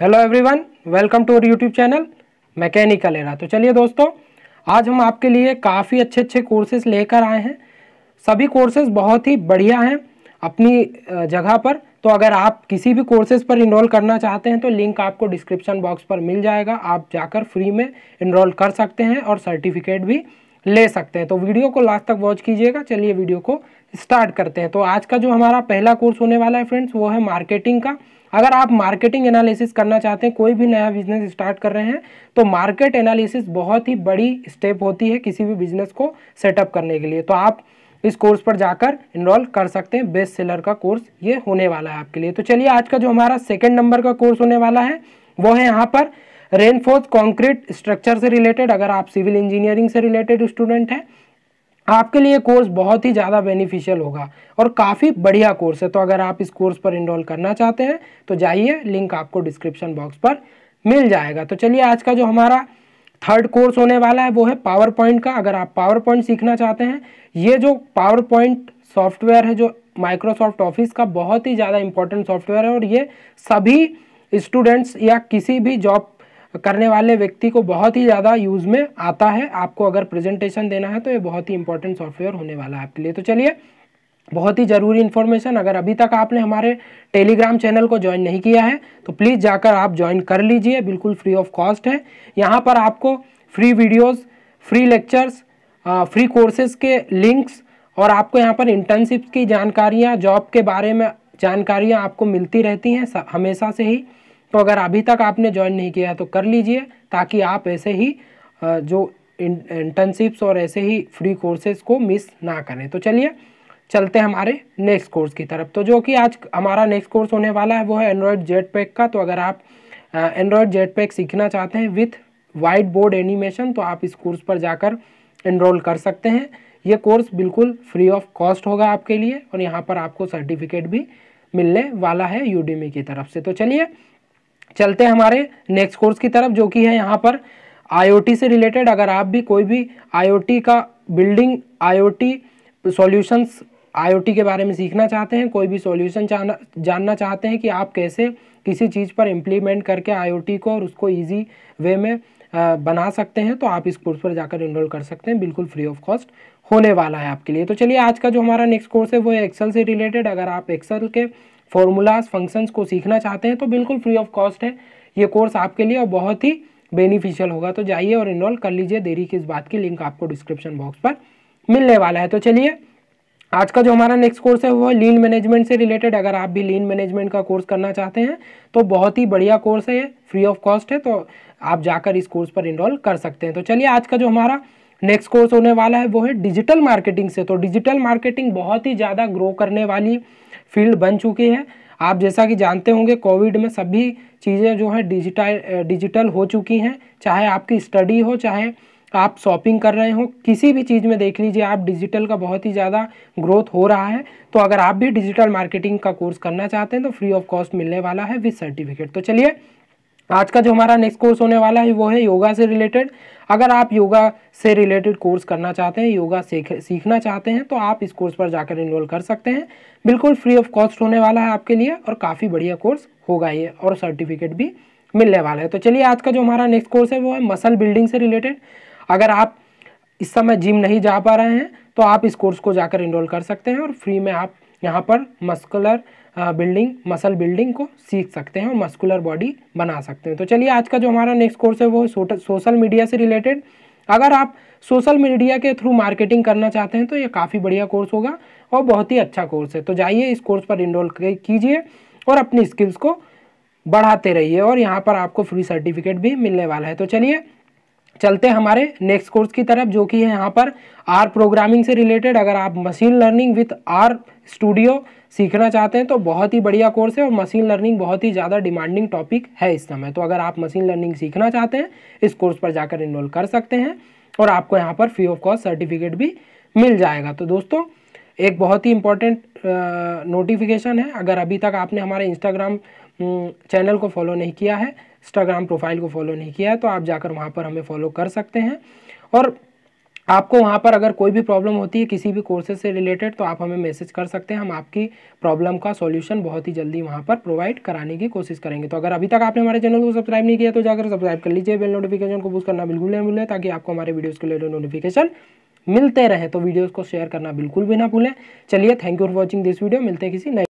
hello everyone welcome to our YouTube channel mechanical era तो चलिए दोस्तों आज हम आपके लिए काफ़ी अच्छे अच्छे कोर्सेज लेकर आए हैं सभी कोर्सेज बहुत ही बढ़िया हैं अपनी जगह पर तो अगर आप किसी भी कोर्सेज पर इनरोल करना चाहते हैं तो लिंक आपको डिस्क्रिप्शन बॉक्स पर मिल जाएगा आप जाकर फ्री में इनरोल कर सकते हैं और सर्टिफिकेट भी ले सकते हैं तो वीडियो को लास्ट तक वॉच कीजिएगा चलिए वीडियो को स्टार्ट करते हैं तो आज का जो हमारा पहला कोर्स होने वाला है फ्रेंड्स वो है मार्केटिंग का अगर आप मार्केटिंग एनालिसिस करना चाहते हैं कोई भी नया बिजनेस स्टार्ट कर रहे हैं तो मार्केट एनालिसिस बहुत ही बड़ी स्टेप होती है किसी भी बिजनेस को सेटअप करने के लिए तो आप इस कोर्स पर जाकर इनरोल कर सकते हैं बेस्ट सेलर का कोर्स ये होने वाला है आपके लिए तो चलिए आज का जो हमारा सेकेंड नंबर का कोर्स होने वाला है वो है यहाँ पर रेनफोर्स कॉन्क्रीट स्ट्रक्चर से रिलेटेड अगर आप सिविल इंजीनियरिंग से रिलेटेड स्टूडेंट हैं आपके लिए कोर्स बहुत ही ज़्यादा बेनिफिशियल होगा और काफ़ी बढ़िया कोर्स है तो अगर आप इस कोर्स पर इनरोल करना चाहते हैं तो जाइए लिंक आपको डिस्क्रिप्शन बॉक्स पर मिल जाएगा तो चलिए आज का जो हमारा थर्ड कोर्स होने वाला है वो है पावर पॉइंट का अगर आप पावर पॉइंट सीखना चाहते हैं ये जो पावर पॉइंट सॉफ्टवेयर है जो माइक्रोसॉफ्ट ऑफिस का बहुत ही ज़्यादा इंपॉर्टेंट सॉफ्टवेयर है और ये सभी स्टूडेंट्स या किसी भी जॉब करने वाले व्यक्ति को बहुत ही ज़्यादा यूज़ में आता है आपको अगर प्रेजेंटेशन देना है तो ये बहुत ही इंपॉर्टेंट सॉफ्टवेयर होने वाला है आपके लिए तो चलिए बहुत ही ज़रूरी इन्फॉर्मेशन अगर अभी तक आपने हमारे टेलीग्राम चैनल को ज्वाइन नहीं किया है तो प्लीज़ जाकर आप ज्वाइन कर लीजिए बिल्कुल फ्री ऑफ कॉस्ट है यहाँ पर आपको free videos, free lectures free courses के लिंक्स और आपको यहाँ पर इंटर्नशिप की जानकारियाँ जॉब के बारे में जानकारियाँ आपको मिलती रहती हैं हमेशा से ही तो अगर अभी तक आपने ज्वाइन नहीं किया तो कर लीजिए ताकि आप ऐसे ही जो इंटर्नशिप्स और ऐसे ही फ्री कोर्सेज को मिस ना करें तो चलिए चलते हैं हमारे नेक्स्ट कोर्स की तरफ तो जो कि आज हमारा नेक्स्ट कोर्स होने वाला है वो है एंड्रॉयड जेट पैक का तो अगर आप एंड्रॉयड जेट पैक सीखना चाहते हैं विथ वाइट बोर्ड एनिमेशन तो आप इस कोर्स पर जाकर इनरोल कर सकते हैं ये कोर्स बिल्कुल फ्री ऑफ कॉस्ट होगा आपके लिए और यहाँ पर आपको सर्टिफिकेट भी मिलने वाला है यूडीमी e की तरफ से तो चलिए चलते हैं हमारे नेक्स्ट कोर्स की तरफ जो कि है यहाँ पर आईओटी से रिलेटेड अगर आप भी कोई भी आईओटी का बिल्डिंग आईओटी सॉल्यूशंस आईओटी के बारे में सीखना चाहते हैं कोई भी सॉल्यूशन जानना चाहते हैं कि आप कैसे किसी चीज़ पर इम्प्लीमेंट करके आईओटी को और उसको इजी वे में बना सकते हैं तो आप इस कोर्स पर जाकर इनरोल कर सकते हैं बिल्कुल फ्री ऑफ कॉस्ट होने वाला है आपके लिए तो चलिए आज का जो हमारा नेक्स्ट कोर्स है वो है एक्सेल से रिलेटेड अगर आप एक्सेल के फॉर्मूलाज फंक्शंस को सीखना चाहते हैं तो बिल्कुल फ्री ऑफ कॉस्ट है ये कोर्स आपके लिए और बहुत ही बेनिफिशियल होगा तो जाइए और इनरोल कर लीजिए देरी की इस बात की लिंक आपको डिस्क्रिप्शन बॉक्स पर मिलने वाला है तो चलिए आज का जो हमारा नेक्स्ट कोर्स है वो लीन मैनेजमेंट से रिलेटेड अगर आप भी लीन मैनेजमेंट का कोर्स करना चाहते हैं तो बहुत ही बढ़िया कोर्स है ये फ्री ऑफ कॉस्ट है तो आप जाकर इस कोर्स पर इनरोल कर सकते हैं तो चलिए आज का जो हमारा नेक्स्ट कोर्स होने वाला है वो है डिजिटल मार्केटिंग से तो डिजिटल मार्केटिंग बहुत ही ज़्यादा ग्रो करने वाली फील्ड बन चुकी है आप जैसा कि जानते होंगे कोविड में सभी चीज़ें जो है डिजिटल डिजिटल हो चुकी हैं चाहे आपकी स्टडी हो चाहे आप शॉपिंग कर रहे हो किसी भी चीज़ में देख लीजिए आप डिजिटल का बहुत ही ज़्यादा ग्रोथ हो रहा है तो अगर आप भी डिजिटल मार्केटिंग का कोर्स करना चाहते हैं तो फ्री ऑफ कॉस्ट मिलने वाला है विथ सर्टिफिकेट तो चलिए आज का जो हमारा नेक्स्ट कोर्स होने वाला है वो है योगा से रिलेटेड अगर आप योगा से रिलेटेड कोर्स करना चाहते हैं योगा सीख सीखना चाहते हैं तो आप इस कोर्स पर जाकर इनरोल कर सकते हैं बिल्कुल फ्री ऑफ कॉस्ट होने वाला है आपके लिए और काफ़ी बढ़िया कोर्स होगा ये और सर्टिफिकेट भी मिलने वाला है तो चलिए आज का जो हमारा नेक्स्ट कोर्स है वो है मसल बिल्डिंग से रिलेटेड अगर आप इस समय जिम नहीं जा पा रहे हैं तो आप इस कोर्स को जाकर इनरोल कर सकते हैं और फ्री में आप यहाँ पर मस्कुलर बिल्डिंग मसल बिल्डिंग को सीख सकते हैं और मस्कुलर बॉडी बना सकते हैं तो चलिए आज का जो हमारा नेक्स्ट कोर्स है वो सोशल मीडिया से रिलेटेड अगर आप सोशल मीडिया के थ्रू मार्केटिंग करना चाहते हैं तो ये काफ़ी बढ़िया कोर्स होगा और बहुत ही अच्छा कोर्स है तो जाइए इस कोर्स पर इनरोल कीजिए और अपनी स्किल्स को बढ़ाते रहिए और यहाँ पर आपको फ्री सर्टिफिकेट भी मिलने वाला है तो चलिए चलते हमारे नेक्स्ट कोर्स की तरफ जो कि है यहाँ पर आर प्रोग्रामिंग से रिलेटेड अगर आप machine learning with R studio सीखना चाहते हैं तो बहुत ही बढ़िया कोर्स है और मशीन लर्निंग बहुत ही ज़्यादा डिमांडिंग टॉपिक है इस समय तो अगर आप मशीन लर्निंग सीखना चाहते हैं इस कोर्स पर जाकर इनरोल कर सकते हैं और आपको यहाँ पर फ्री ऑफ कॉस्ट सर्टिफिकेट भी मिल जाएगा तो दोस्तों एक बहुत ही इम्पोर्टेंट नोटिफिकेशन है अगर अभी तक आपने हमारे इंस्टाग्राम हम्म, चैनल को फॉलो नहीं किया है इंस्टाग्राम प्रोफाइल को फॉलो नहीं किया है तो आप जाकर वहाँ पर हमें फॉलो कर सकते हैं और आपको वहाँ पर अगर कोई भी प्रॉब्लम होती है किसी भी कोर्सेज से रिलेटेड तो आप हमें मैसेज कर सकते हैं हम आपकी प्रॉब्लम का सॉल्यूशन बहुत ही जल्दी वहाँ पर प्रोवाइड कराने की कोशिश करेंगे तो अगर अभी तक आपने हमारे चैनल को सब्सक्राइब नहीं किया तो जाकर सब्सक्राइब कर लीजिए बेल नोटिफिकेशन को बूस्ट करना बिल्कुल नहीं भूलें ताकि आपको हमारे वीडियोज़ के लिए नोटिफिकेशन मिलते रहे तो वीडियोज़ को शेयर करना बिल्कुल भी ना भूलें चलिए thank you for watching this video मिलते हैं किसी नए